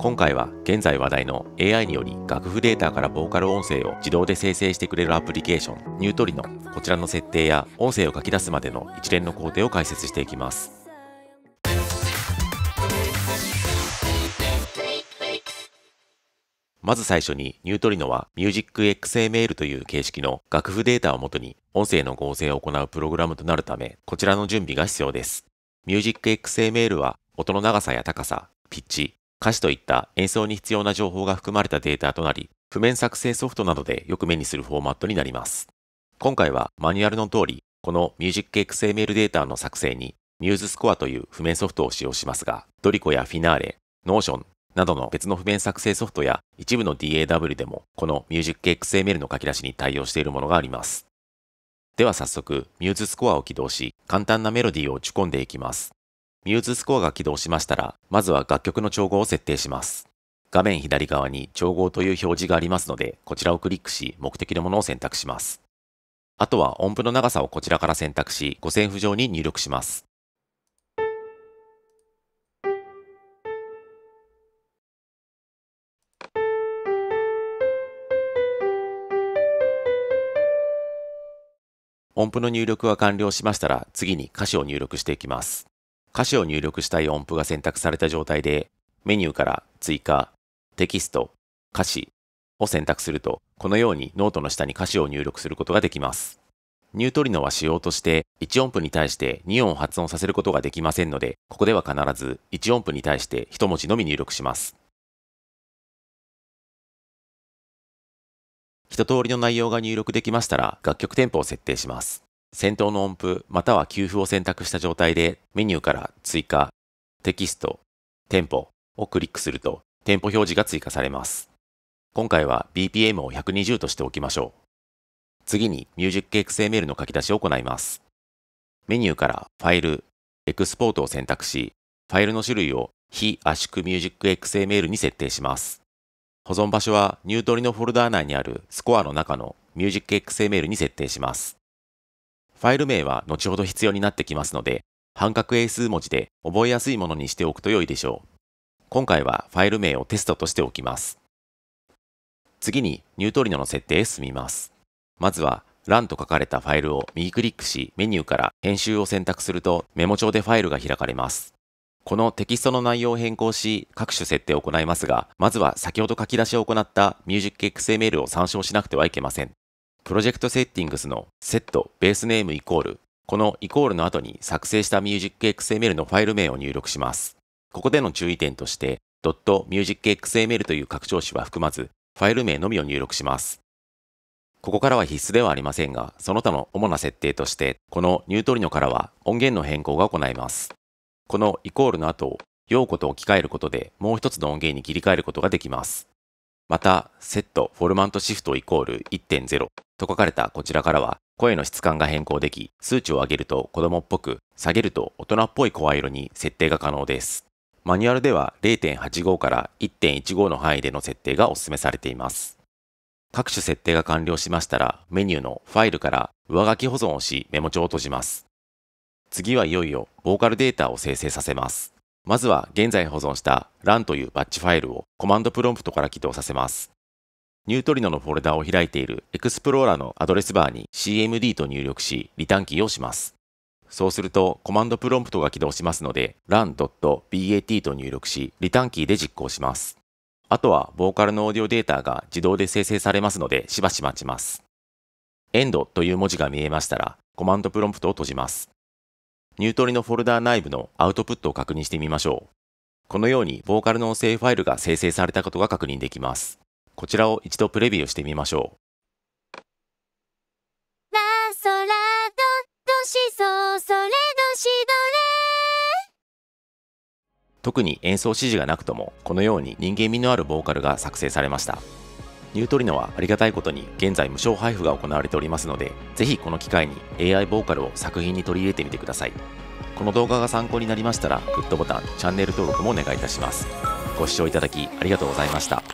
今回は現在話題の AI により楽譜データからボーカル音声を自動で生成してくれるアプリケーションニュートリノこちらの設定や音声を書き出すまでの一連の工程を解説していきますまず最初にニュートリノは MusicXML という形式の楽譜データをもとに音声の合成を行うプログラムとなるためこちらの準備が必要です MusicXML は音の長さや高さ、ピッチ、歌詞といった演奏に必要な情報が含まれたデータとなり、譜面作成ソフトなどでよく目にするフォーマットになります。今回はマニュアルの通り、この MusicXML データの作成に MuseScore という譜面ソフトを使用しますが、ドリコやフィナーレ、Notion などの別の譜面作成ソフトや一部の DAW でもこの MusicXML の書き出しに対応しているものがあります。では早速 MuseScore を起動し、簡単なメロディーを打ち込んでいきます。ミューズスコアが起動しましたら、まずは楽曲の調合を設定します。画面左側に調合という表示がありますので、こちらをクリックし、目的のものを選択します。あとは音符の長さをこちらから選択し、五線譜上に入力します。音符の入力が完了しましたら、次に歌詞を入力していきます。歌詞を入力したい音符が選択された状態で、メニューから追加、テキスト、歌詞を選択すると、このようにノートの下に歌詞を入力することができます。ニュートリノは仕様として1音符に対して2音発音させることができませんので、ここでは必ず1音符に対して1文字のみ入力します。一通りの内容が入力できましたら楽曲テンポを設定します。先頭の音符または給付を選択した状態でメニューから追加、テキスト、テンポをクリックするとテンポ表示が追加されます。今回は BPM を120としておきましょう。次に MusicXML の書き出しを行います。メニューからファイル、エクスポートを選択し、ファイルの種類を非圧縮 MusicXML に設定します。保存場所はニュートリのフォルダー内にあるスコアの中の MusicXML に設定します。ファイル名は後ほど必要になってきますので、半角英数文字で覚えやすいものにしておくと良いでしょう。今回はファイル名をテストとしておきます。次にニュートリノの設定へ進みます。まずは、ンと書かれたファイルを右クリックし、メニューから編集を選択するとメモ帳でファイルが開かれます。このテキストの内容を変更し、各種設定を行いますが、まずは先ほど書き出しを行った MusicXML を参照しなくてはいけません。プロジェクトセッティングスのセットベースネームイコール、このイコールの後に作成した musicxml のファイル名を入力します。ここでの注意点として、.musicxml という拡張子は含まず、ファイル名のみを入力します。ここからは必須ではありませんが、その他の主な設定として、このニュートリノからは音源の変更が行えます。このイコールの後を、用語と置き換えることでもう一つの音源に切り替えることができます。また、セットフォルマントシフトイコール1.0と書かれたこちらからは、声の質感が変更でき、数値を上げると子供っぽく、下げると大人っぽい声色に設定が可能です。マニュアルでは0.85から1.15の範囲での設定がお勧めされています。各種設定が完了しましたら、メニューのファイルから上書き保存をしメモ帳を閉じます。次はいよいよボーカルデータを生成させます。まずは現在保存した LAN というバッチファイルをコマンドプロンプトから起動させます。ニュートリノのフォルダを開いているエクスプローラーのアドレスバーに CMD と入力し、リターンキーをします。そうするとコマンドプロンプトが起動しますので run.bat と入力しリターンキーで実行します。あとはボーカルのオーディオデータが自動で生成されますのでしばし待ちます。end という文字が見えましたらコマンドプロンプトを閉じます。ニュートリのフォルダ内部のアウトプットを確認してみましょう。このようにボーカルの音声ファイルが生成されたことが確認できます。こちらを一度プレビューしてみましょう。ラソラドドシソソレドシドレ特に演奏指示がなくともこのように人間味のあるボーカルが作成されました。ニュートリノはありがたいことに現在無償配布が行われておりますので、ぜひこの機会に AI ボーカルを作品に取り入れてみてください。この動画が参考になりましたら、グッドボタン、チャンネル登録もお願いいたします。ご視聴いただきありがとうございました。